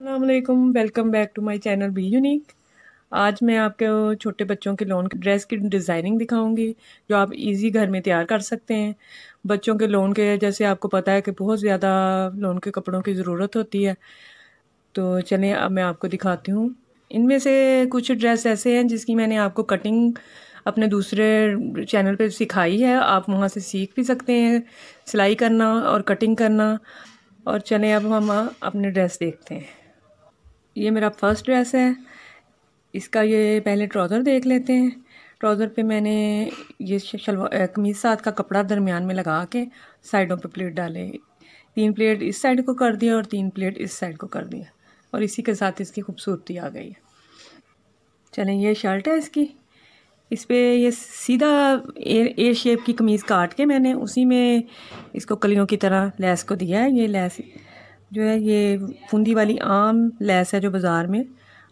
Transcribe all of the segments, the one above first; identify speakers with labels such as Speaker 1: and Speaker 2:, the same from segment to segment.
Speaker 1: अल्लाम welcome back to my channel be unique आज मैं आपके छोटे बच्चों के लोन के ड्रेस की डिज़ाइनिंग दिखाऊंगी जो आप इजी घर में तैयार कर सकते हैं बच्चों के लोन के जैसे आपको पता है कि बहुत ज़्यादा लोन के कपड़ों की ज़रूरत होती है तो चलें अब मैं आपको दिखाती हूँ इनमें से कुछ ड्रेस ऐसे हैं जिसकी मैंने आपको कटिंग अपने दूसरे चैनल पर सिखाई है आप वहाँ से सीख भी सकते हैं सिलाई करना और कटिंग करना और चलें अब हम अपने ड्रेस देखते हैं ये मेरा फर्स्ट ड्रेस है इसका ये पहले ट्राउज़र देख लेते हैं ट्राउज़र पे मैंने ये शलवार कमीज़ साथ का कपड़ा दरमियान में लगा के साइडों पे प्लेट डाले तीन प्लेट इस साइड को कर दिया और तीन प्लेट इस साइड को कर दिया और इसी के साथ इसकी खूबसूरती आ गई है चलें ये शर्ट है इसकी इस पर यह सीधा ए ए शेप की कमीज़ काट के मैंने उसी में इसको कलियों की तरह लैस को दिया है ये लैस जो है ये फूंदी वाली आम लैस है जो बाज़ार में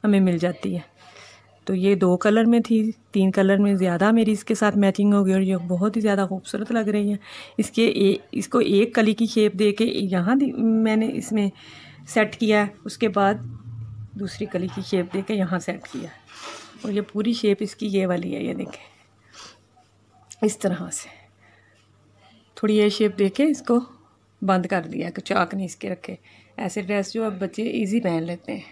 Speaker 1: हमें मिल जाती है तो ये दो कलर में थी तीन कलर में ज़्यादा मेरी इसके साथ मैचिंग हो गई और ये बहुत ही ज़्यादा खूबसूरत लग रही है इसके ए, इसको एक कली की शेप दे के यहाँ मैंने इसमें सेट किया है उसके बाद दूसरी कली की शेप दे के यहाँ सेट किया है और ये पूरी शेप इसकी ये वाली है ये देखें इस तरह से थोड़ी ये शेप दे के इसको बंद कर दिया कि चाक नहीं इसके रखे ऐसे ड्रेस जो अब बच्चे इजी पहन लेते हैं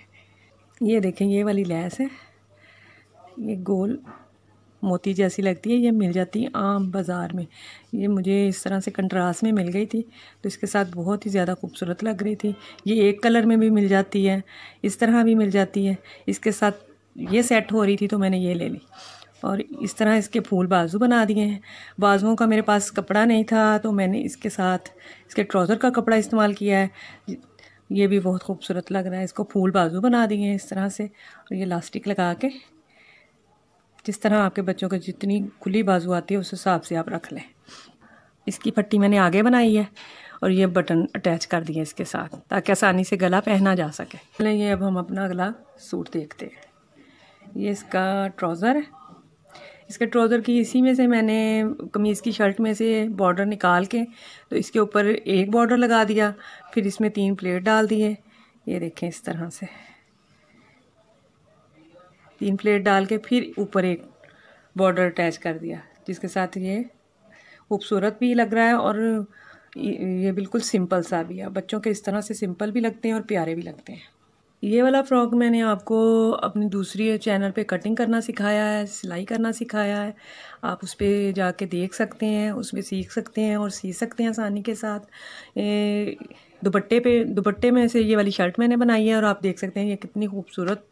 Speaker 1: ये देखें ये वाली लैस है ये गोल मोती जैसी लगती है ये मिल जाती है आम बाज़ार में ये मुझे इस तरह से कंट्रास्ट में मिल गई थी तो इसके साथ बहुत ही ज़्यादा खूबसूरत लग रही थी ये एक कलर में भी मिल जाती है इस तरह भी मिल जाती है इसके साथ ये सेट हो रही थी तो मैंने ये ले ली और इस तरह इसके फूल बाजू बना दिए हैं बाजुओं का मेरे पास कपड़ा नहीं था तो मैंने इसके साथ इसके ट्राउज़र का कपड़ा इस्तेमाल किया है ये भी बहुत खूबसूरत लग रहा है इसको फूल बाजू बना दिए हैं इस तरह से और ये लास्टिक लगा के जिस तरह आपके बच्चों को जितनी खुली बाजू आती है उस हिसाब से आप रख लें इसकी पट्टी मैंने आगे बनाई है और ये बटन अटैच कर दिए इसके साथ ताकि आसानी से गला पहना जा सके ये अब हम अपना अगला सूट देखते हैं ये इसका ट्राउज़र है इसके ट्राउज़र की इसी में से मैंने कमीज़ की शर्ट में से बॉर्डर निकाल के तो इसके ऊपर एक बॉर्डर लगा दिया फिर इसमें तीन प्लेट डाल दिए ये देखें इस तरह से तीन प्लेट डाल के फिर ऊपर एक बॉर्डर अटैच कर दिया जिसके साथ ये खूबसूरत भी लग रहा है और ये बिल्कुल सिंपल सा भी है बच्चों के इस तरह से सिंपल भी लगते हैं और प्यारे भी लगते हैं ये वाला फ्रॉक मैंने आपको अपनी दूसरी चैनल पे कटिंग करना सिखाया है सिलाई करना सिखाया है आप उस पर जाके देख सकते हैं उसमें सीख सकते हैं और सी सकते हैं आसानी के साथ दुपट्टे पे दुपट्टे में से ये वाली शर्ट मैंने बनाई है और आप देख सकते हैं ये कितनी खूबसूरत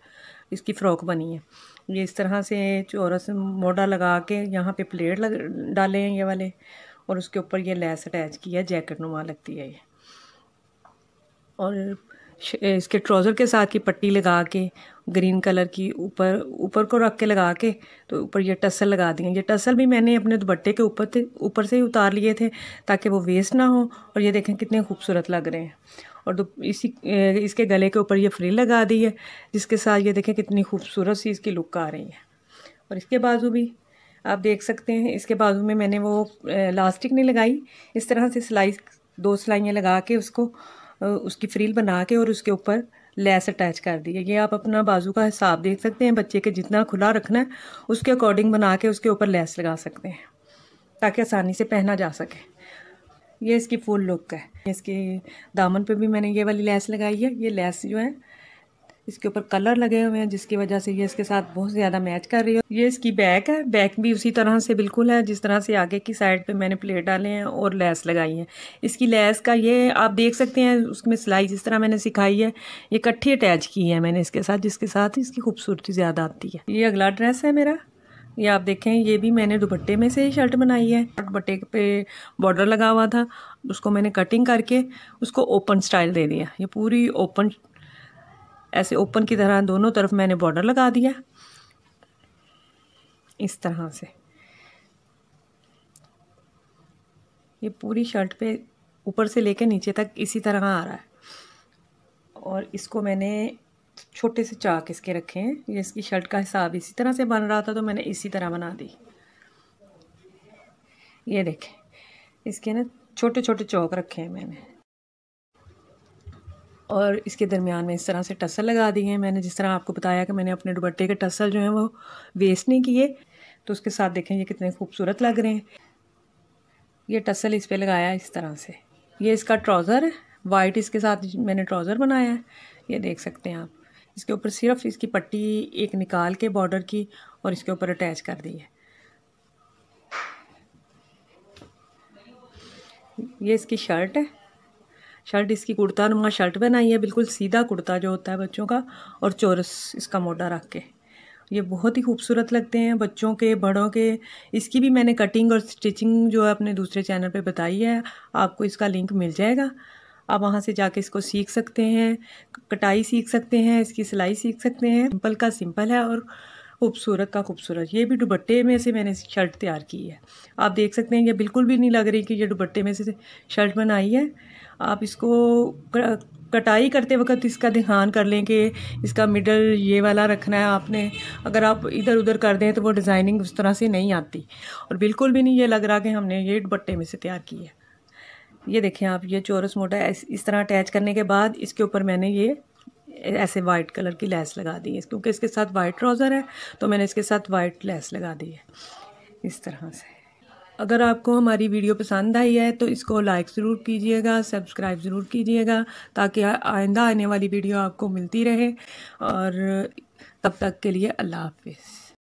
Speaker 1: इसकी फ़्रॉक बनी है ये इस तरह से चौरस मोडा लगा के यहाँ पर प्लेट लग डाले हैं ये वाले और उसके ऊपर ये लेस अटैच की है जैकेट नुमा लगती है ये और इसके ट्राउज़र के साथ की पट्टी लगा के ग्रीन कलर की ऊपर ऊपर को रख के लगा के तो ऊपर ये टसल लगा दिए ये टसल भी मैंने अपने दुपट्टे के ऊपर थे ऊपर से ही उतार लिए थे ताकि वो वेस्ट ना हो और ये देखें कितने खूबसूरत लग रहे हैं और तो इसी इसके गले के ऊपर ये फ्रिल लगा दी है जिसके साथ ये देखें कितनी खूबसूरत सी इसकी लुक आ रही है और इसके बाजू भी आप देख सकते हैं इसके बाजू में मैंने वो लास्टिक नहीं लगाई इस तरह से सिलाई दो सिलाइयाँ लगा के उसको उसकी फ्रील बना के और उसके ऊपर लेस अटैच कर दी है ये आप अपना बाजू का हिसाब देख सकते हैं बच्चे के जितना खुला रखना है उसके अकॉर्डिंग बना के उसके ऊपर लेस लगा सकते हैं ताकि आसानी से पहना जा सके ये इसकी फुल लुक है इसके दामन पे भी मैंने ये वाली लेस लगाई है ये लेस जो है इसके ऊपर कलर लगे हुए हैं जिसकी वजह से ये इसके साथ बहुत ज़्यादा मैच कर रही है ये इसकी बैक है बैक भी उसी तरह से बिल्कुल है जिस तरह से आगे की साइड पे मैंने प्लेट डाले हैं और लेस लगाई है इसकी लेस का ये आप देख सकते हैं उसमें सिलाई जिस तरह मैंने सिखाई है ये कट्ठी अटैच की है मैंने इसके साथ जिसके साथ इसकी खूबसूरती ज़्यादा आती है ये अगला ड्रेस है मेरा ये आप देखें ये भी मैंने दुपट्टे में से ही शर्ट बनाई है दुपट्टे पे बॉर्डर लगा हुआ था उसको मैंने कटिंग करके उसको ओपन स्टाइल दे दिया ये पूरी ओपन ऐसे ओपन की तरह दोनों तरफ मैंने बॉर्डर लगा दिया इस तरह से ये पूरी शर्ट पे ऊपर से लेकर नीचे तक इसी तरह आ रहा है और इसको मैंने छोटे से चाक इसके रखे हैं ये इसकी शर्ट का हिसाब इसी तरह से बन रहा था तो मैंने इसी तरह बना दी ये देखें इसके ना छोटे छोटे चौक रखे हैं मैंने और इसके दरमियान में इस तरह से टसल लगा दी है मैंने जिस तरह आपको बताया कि मैंने अपने दुपट्टे के टसल जो हैं वो वेस्ट नहीं किए तो उसके साथ देखें ये कितने खूबसूरत लग रहे हैं ये टसल इस पर लगाया इस तरह से ये इसका ट्राउज़र वाइट इसके साथ मैंने ट्राउज़र बनाया है ये देख सकते हैं आप इसके ऊपर सिर्फ इसकी पट्टी एक निकाल के बॉर्डर की और इसके ऊपर अटैच कर दी है ये इसकी शर्ट है शर्ट इसकी कुर्ता नुमा शर्ट बनाई है बिल्कुल सीधा कुर्ता जो होता है बच्चों का और चोरस इसका मोटा रख के ये बहुत ही खूबसूरत लगते हैं बच्चों के बड़ों के इसकी भी मैंने कटिंग और स्टिचिंग जो है अपने दूसरे चैनल पे बताई है आपको इसका लिंक मिल जाएगा आप वहाँ से जाके इसको सीख सकते हैं कटाई सीख सकते हैं इसकी सिलाई सीख सकते हैं सिंपल का सिंपल है और खूबसूरत का खूबसूरत ये भी दुबट्टे में से मैंने शर्ट तैयार की है आप देख सकते हैं ये बिल्कुल भी नहीं लग रही कि ये दुबट्टे में से शर्ट बनाई है आप इसको कटाई करते वक्त इसका ध्यान कर लें कि इसका मिडल ये वाला रखना है आपने अगर आप इधर उधर कर दें तो वो डिज़ाइनिंग उस तरह से नहीं आती और बिल्कुल भी नहीं ये लग रहा कि हमने ये दुबट्टे में से तैयार की है ये देखें आप ये चोरस मोटा इस तरह अटैच करने के बाद इसके ऊपर मैंने ये ऐसे वाइट कलर की लेस लगा दी है क्योंकि इसके साथ वाइट ट्राउज़र है तो मैंने इसके साथ वाइट लेस लगा दी है इस तरह से अगर आपको हमारी वीडियो पसंद आई है तो इसको लाइक ज़रूर कीजिएगा सब्सक्राइब ज़रूर कीजिएगा ताकि आइंदा आने वाली वीडियो आपको मिलती रहे और तब तक के लिए अल्लाह हाफिज़